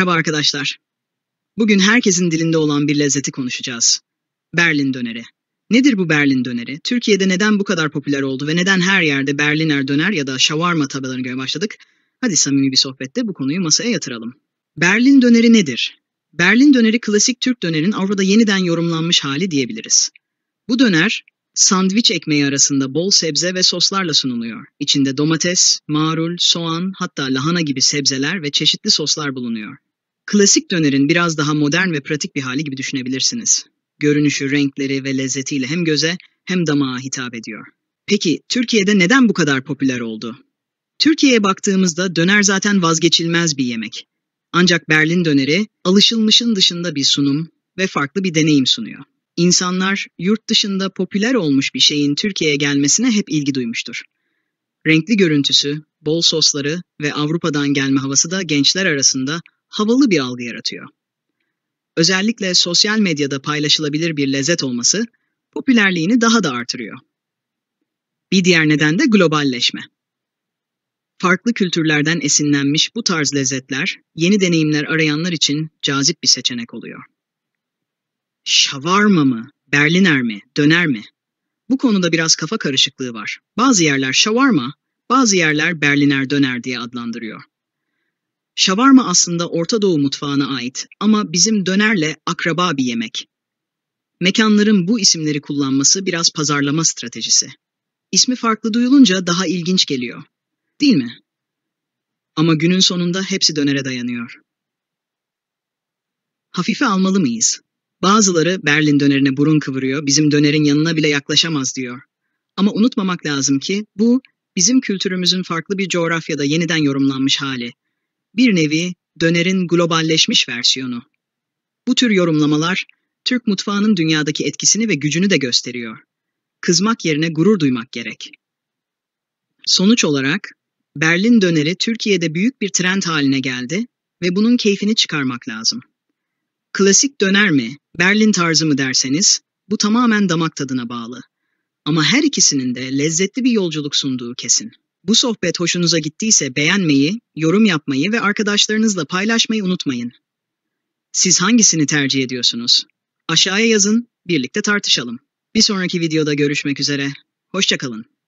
Merhaba arkadaşlar. Bugün herkesin dilinde olan bir lezzeti konuşacağız. Berlin döneri. Nedir bu Berlin döneri? Türkiye'de neden bu kadar popüler oldu ve neden her yerde Berliner döner ya da şavarma tabelalarını göre başladık? Hadi samimi bir sohbette bu konuyu masaya yatıralım. Berlin döneri nedir? Berlin döneri klasik Türk dönerin Avrupa'da yeniden yorumlanmış hali diyebiliriz. Bu döner, sandviç ekmeği arasında bol sebze ve soslarla sunuluyor. İçinde domates, marul, soğan, hatta lahana gibi sebzeler ve çeşitli soslar bulunuyor. Klasik dönerin biraz daha modern ve pratik bir hali gibi düşünebilirsiniz. Görünüşü, renkleri ve lezzetiyle hem göze hem damağa hitap ediyor. Peki Türkiye'de neden bu kadar popüler oldu? Türkiye'ye baktığımızda döner zaten vazgeçilmez bir yemek. Ancak Berlin döneri alışılmışın dışında bir sunum ve farklı bir deneyim sunuyor. İnsanlar yurt dışında popüler olmuş bir şeyin Türkiye'ye gelmesine hep ilgi duymuştur. Renkli görüntüsü, bol sosları ve Avrupa'dan gelme havası da gençler arasında havalı bir algı yaratıyor. Özellikle sosyal medyada paylaşılabilir bir lezzet olması popülerliğini daha da artırıyor. Bir diğer neden de globalleşme. Farklı kültürlerden esinlenmiş bu tarz lezzetler yeni deneyimler arayanlar için cazip bir seçenek oluyor. Şavarma mı, Berliner mi, döner mi? Bu konuda biraz kafa karışıklığı var. Bazı yerler şavarma, bazı yerler Berliner döner diye adlandırıyor. Şavarma aslında Orta Doğu mutfağına ait ama bizim dönerle akraba bir yemek. Mekanların bu isimleri kullanması biraz pazarlama stratejisi. İsmi farklı duyulunca daha ilginç geliyor. Değil mi? Ama günün sonunda hepsi dönere dayanıyor. Hafife almalı mıyız? Bazıları Berlin dönerine burun kıvırıyor, bizim dönerin yanına bile yaklaşamaz diyor. Ama unutmamak lazım ki bu bizim kültürümüzün farklı bir coğrafyada yeniden yorumlanmış hali bir nevi dönerin globalleşmiş versiyonu. Bu tür yorumlamalar Türk mutfağının dünyadaki etkisini ve gücünü de gösteriyor. Kızmak yerine gurur duymak gerek. Sonuç olarak Berlin döneri Türkiye'de büyük bir trend haline geldi ve bunun keyfini çıkarmak lazım. Klasik döner mi, Berlin tarzı mı derseniz bu tamamen damak tadına bağlı. Ama her ikisinin de lezzetli bir yolculuk sunduğu kesin. Bu sohbet hoşunuza gittiyse beğenmeyi, yorum yapmayı ve arkadaşlarınızla paylaşmayı unutmayın. Siz hangisini tercih ediyorsunuz? Aşağıya yazın, birlikte tartışalım. Bir sonraki videoda görüşmek üzere. Hoşçakalın.